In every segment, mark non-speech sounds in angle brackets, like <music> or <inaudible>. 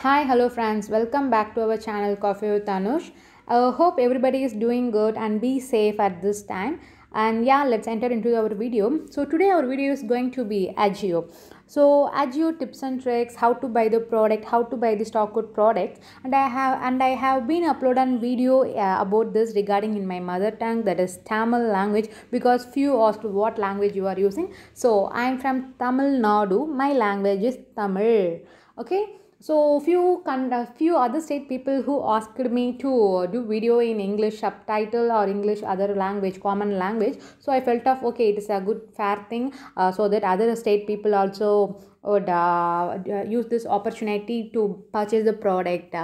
Hi, hello friends. Welcome back to our channel Coffee with Anush. I uh, hope everybody is doing good and be safe at this time. And yeah, let's enter into our video. So today our video is going to be Agio. So Agio tips and tricks, how to buy the product, how to buy the stock code product. And I have and I have been uploading video uh, about this regarding in my mother tongue that is Tamil language because few asked what language you are using. So I am from Tamil Nadu. My language is Tamil. Okay so few con- few other state people who asked me to uh, do video in english subtitle or english other language common language so i felt of okay it is a good fair thing uh, so that other state people also would uh, uh use this opportunity to purchase the product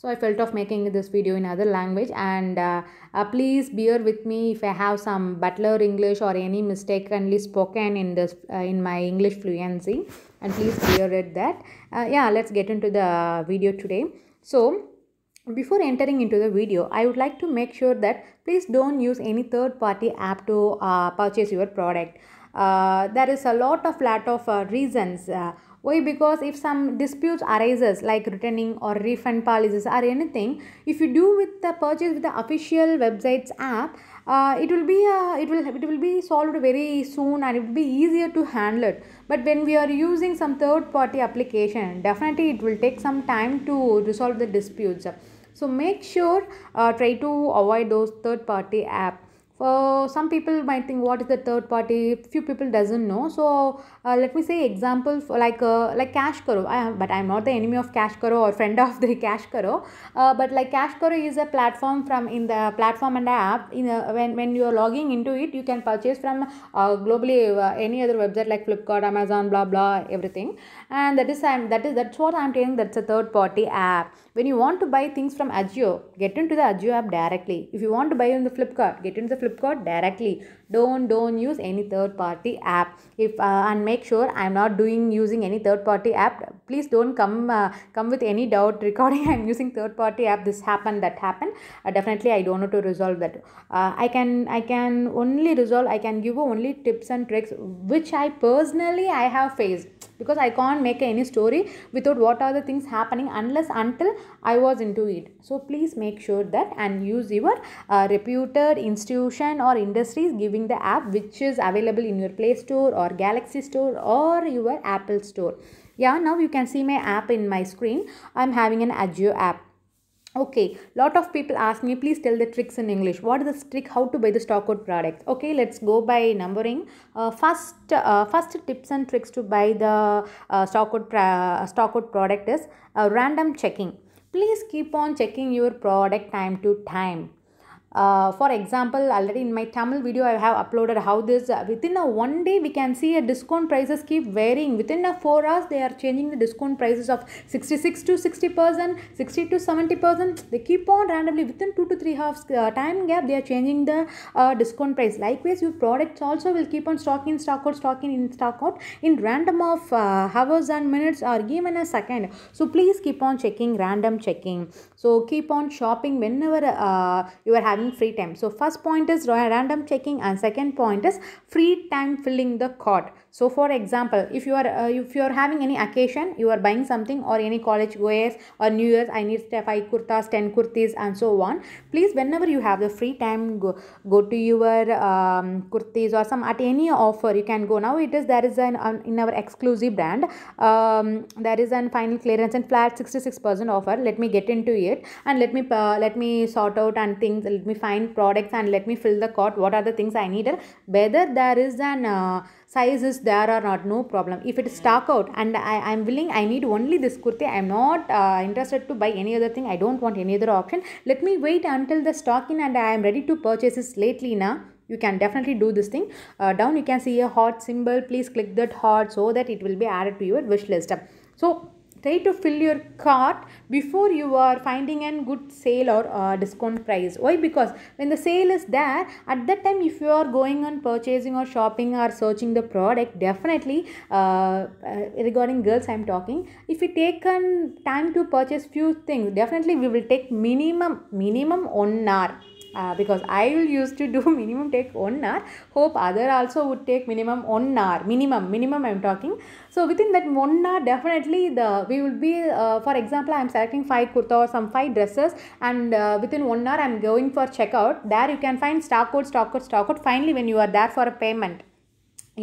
so i felt of making this video in other language and uh, uh, please bear with me if i have some butler english or any mistakenly spoken in this uh, in my english fluency and please bear it that uh, yeah let's get into the video today so before entering into the video, I would like to make sure that please don't use any third party app to uh, purchase your product. Uh, there is a lot of lot of reasons why? Because if some disputes arises like returning or refund policies or anything, if you do with the purchase with the official websites app, uh, it will be uh, it will it will be solved very soon and it will be easier to handle it. But when we are using some third party application, definitely it will take some time to resolve the disputes. So make sure uh, try to avoid those third party app for uh, some people might think what is the third party few people doesn't know so uh, let me say example for like uh, like cash karo I but i'm not the enemy of cash karo or friend of the cash karo uh, but like cash karo is a platform from in the platform and app in a, when when you are logging into it you can purchase from uh, globally uh, any other website like flipkart amazon blah blah everything and that is i'm that is that's what i'm telling that's a third party app when you want to buy things from Ajio, get into the Ajio app directly if you want to buy on the flipkart get into the flipkart directly don't don't use any third party app if uh, and make sure i'm not doing using any third party app please don't come uh, come with any doubt <laughs> Recording i'm using third party app this happened that happened uh, definitely i don't know to resolve that uh, i can i can only resolve i can give only tips and tricks which i personally i have faced because i can't make any story without what are the things happening unless until i was into it so please make sure that and use your uh, reputed institution or industries giving using the app which is available in your Play Store or Galaxy Store or your Apple Store. Yeah, now you can see my app in my screen. I'm having an Agio app. Okay, lot of people ask me, please tell the tricks in English. What is the trick how to buy the stockout products? Okay, let's go by numbering. Uh, first, uh, first tips and tricks to buy the uh, stockout, product is uh, random checking. Please keep on checking your product time to time uh, for example already in my tamil video i have uploaded how this uh, within a one day we can see a discount prices keep varying within a four hours they are changing the discount prices of 66 to 60 percent 60 to 70 percent they keep on randomly within two to three halves uh, time gap they are changing the uh, discount price likewise your products also will keep on stock stock out stock in, stock out in random of uh, hours and minutes or given a second so please keep on checking random checking so keep on shopping whenever uh, you are having free time. So first point is random checking and second point is free time filling the card so for example if you are uh, if you are having any occasion you are buying something or any college wears or new year's i need 5 kurtas 10 kurtis and so on please whenever you have the free time go go to your um, kurtis or some at any offer you can go now it is there is an um, in our exclusive brand um, there is an final clearance and flat 66% offer let me get into it and let me uh, let me sort out and things let me find products and let me fill the cart what are the things i needed whether there is an uh, sizes there are not no problem if it is hmm. stock out and i i'm willing i need only this kurti i'm not uh, interested to buy any other thing i don't want any other option let me wait until the stock in and i am ready to purchase this lately now you can definitely do this thing uh, down you can see a hot symbol please click that hot so that it will be added to your wish list so try to fill your cart before you are finding a good sale or uh, discount price why because when the sale is there at that time if you are going on purchasing or shopping or searching the product definitely uh, uh, regarding girls i'm talking if you take on time to purchase few things definitely we will take minimum minimum one hour uh, because I will used to do <laughs> minimum take one hour. Hope other also would take minimum one hour. Minimum, minimum I'm talking. So within that one hour, definitely the we will be. Uh, for example, I'm selecting five kurta or some five dresses, and uh, within one hour I'm going for checkout. There you can find stock code, stock code, stock code. Finally, when you are there for a payment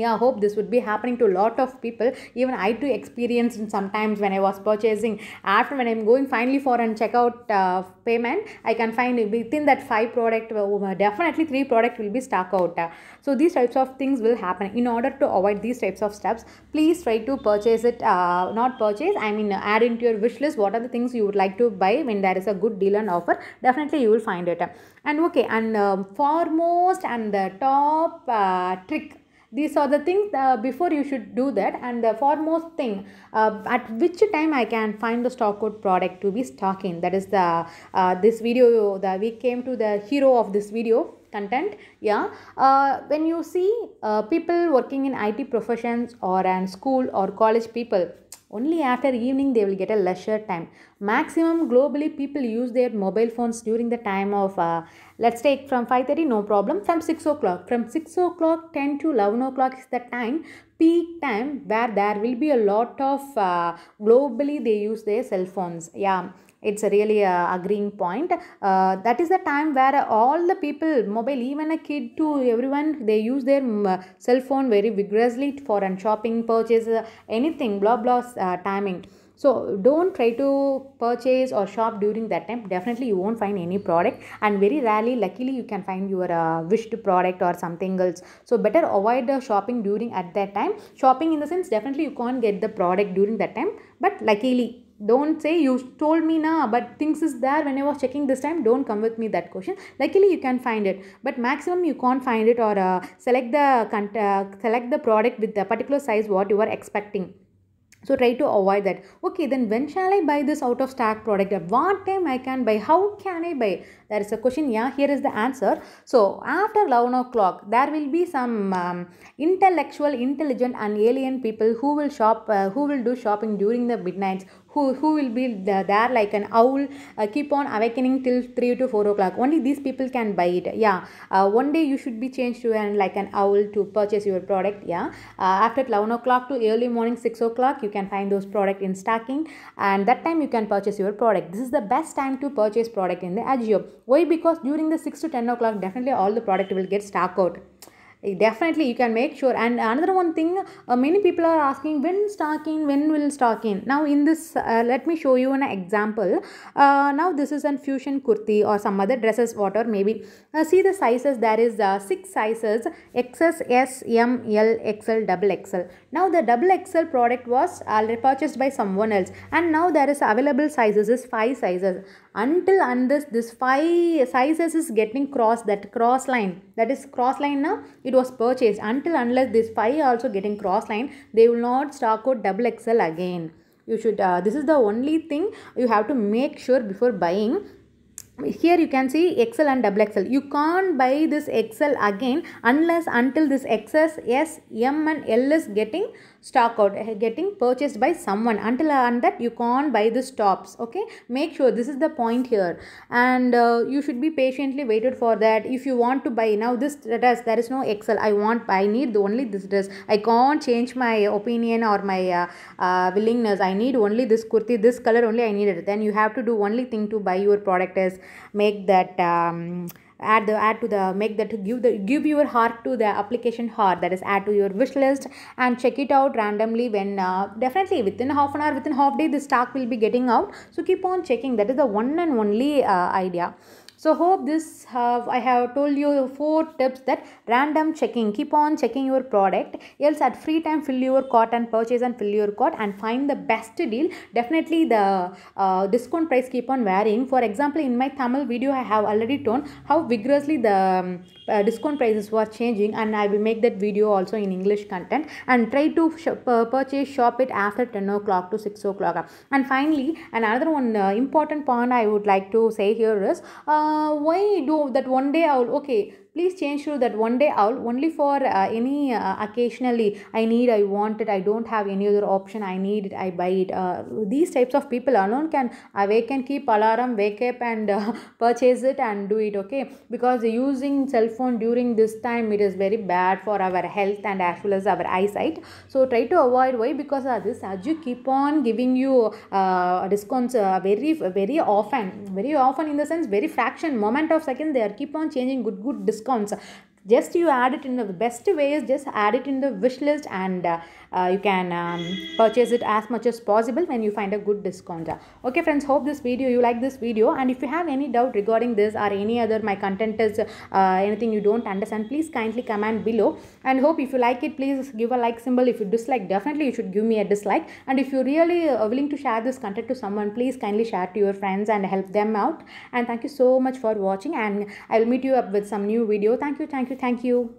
yeah i hope this would be happening to a lot of people even i too experienced sometimes when i was purchasing after when i'm going finally for an checkout uh, payment i can find within that five product uh, oh, definitely three product will be stuck out uh, so these types of things will happen in order to avoid these types of steps please try to purchase it uh, not purchase i mean add into your wish list what are the things you would like to buy when there is a good deal and offer definitely you will find it and okay and um, foremost and the top uh, trick these are the things uh, before you should do that and the foremost thing uh, at which time i can find the stock code product to be stocking that is the uh, this video that we came to the hero of this video content yeah uh, when you see uh, people working in it professions or and school or college people only after evening they will get a leisure time. Maximum globally people use their mobile phones during the time of uh, let's take from 5.30 no problem from 6 o'clock. From 6 o'clock 10 to 11 o'clock is the time peak time where there will be a lot of uh, globally they use their cell phones. Yeah it's a really uh, agreeing point uh, that is the time where all the people mobile even a kid to everyone they use their mm, uh, cell phone very vigorously for and shopping purchase anything blah blah uh, timing so don't try to purchase or shop during that time definitely you won't find any product and very rarely luckily you can find your uh, wished product or something else so better avoid uh, shopping during at that time shopping in the sense definitely you can't get the product during that time but luckily don't say you told me now but things is there when i was checking this time don't come with me that question luckily you can find it but maximum you can't find it or uh, select the contact, uh, select the product with the particular size what you are expecting so try to avoid that okay then when shall i buy this out of stock product at what time i can buy how can i buy there is a question yeah here is the answer so after 11 o'clock there will be some um, intellectual intelligent and alien people who will shop uh, who will do shopping during the midnights who, who will be there like an owl uh, keep on awakening till 3 to 4 o'clock only these people can buy it yeah uh, one day you should be changed to an like an owl to purchase your product yeah uh, after 11 o'clock to early morning 6 o'clock you can find those product in stacking and that time you can purchase your product this is the best time to purchase product in the agio why because during the 6 to 10 o'clock definitely all the product will get stock out definitely you can make sure and another one thing uh, many people are asking when stock in when will stock in now in this uh, let me show you an example uh, now this is an fusion kurti or some other dresses or maybe uh, see the sizes there is uh, six sizes xs s m l xl double xl now the double xl product was already purchased by someone else and now there is available sizes is five sizes until and this this five sizes is getting cross that cross line that is cross line now it was purchased until unless this 5 also getting cross line they will not stock out double xl again you should uh, this is the only thing you have to make sure before buying here you can see XL and double XL. You can't buy this XL again unless until this XS, S, M and L is getting stock out, eh, getting purchased by someone. Until and that you can't buy the tops. Okay, make sure this is the point here, and uh, you should be patiently waited for that. If you want to buy now this dress, there is no XL. I want, I need only this dress. I can't change my opinion or my uh, uh, willingness. I need only this kurti, this color only. I need it. Then you have to do only thing to buy your product is make that um, add the add to the make that give the give your heart to the application heart that is add to your wish list and check it out randomly when uh, definitely within half an hour within half day the stock will be getting out so keep on checking that is the one and only uh, idea so hope this have i have told you four tips that random checking keep on checking your product else at free time fill your cart and purchase and fill your cart and find the best deal definitely the uh, discount price keep on varying for example in my tamil video i have already told how vigorously the um, uh, discount prices were changing and i will make that video also in english content and try to shop, uh, purchase shop it after 10 o'clock to 6 o'clock and finally another one uh, important point i would like to say here is uh, uh, why do that one day i will okay please change to that one day owl only for uh, any uh, occasionally I need, I want it, I don't have any other option, I need it, I buy it. Uh, these types of people alone can awake uh, and keep alarm, wake up and uh, <laughs> purchase it and do it, okay? Because using cell phone during this time, it is very bad for our health and as well as our eyesight. So try to avoid, why? Because uh, this you keep on giving you uh, discounts very, very often, very often in the sense, very fraction, moment of second, they are keep on changing good, good discounts कौन सा just you add it in the best way is just add it in the wish list and uh, uh, you can um, purchase it as much as possible when you find a good discount okay friends hope this video you like this video and if you have any doubt regarding this or any other my content is uh, anything you don't understand please kindly comment below and hope if you like it please give a like symbol if you dislike definitely you should give me a dislike and if you really are uh, willing to share this content to someone please kindly share to your friends and help them out and thank you so much for watching and i will meet you up with some new video thank you thank you Thank you.